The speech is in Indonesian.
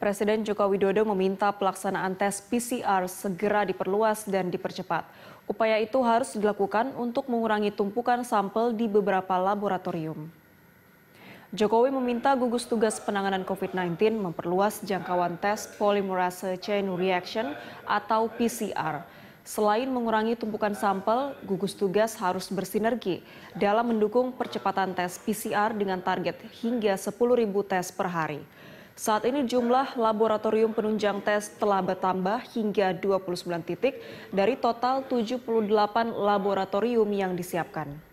Presiden Joko Widodo meminta pelaksanaan tes PCR segera diperluas dan dipercepat. Upaya itu harus dilakukan untuk mengurangi tumpukan sampel di beberapa laboratorium. Jokowi meminta gugus tugas penanganan COVID-19 memperluas jangkauan tes polymerase chain reaction atau PCR. Selain mengurangi tumpukan sampel, gugus tugas harus bersinergi dalam mendukung percepatan tes PCR dengan target hingga 10.000 tes per hari. Saat ini jumlah laboratorium penunjang tes telah bertambah hingga 29 titik dari total 78 laboratorium yang disiapkan.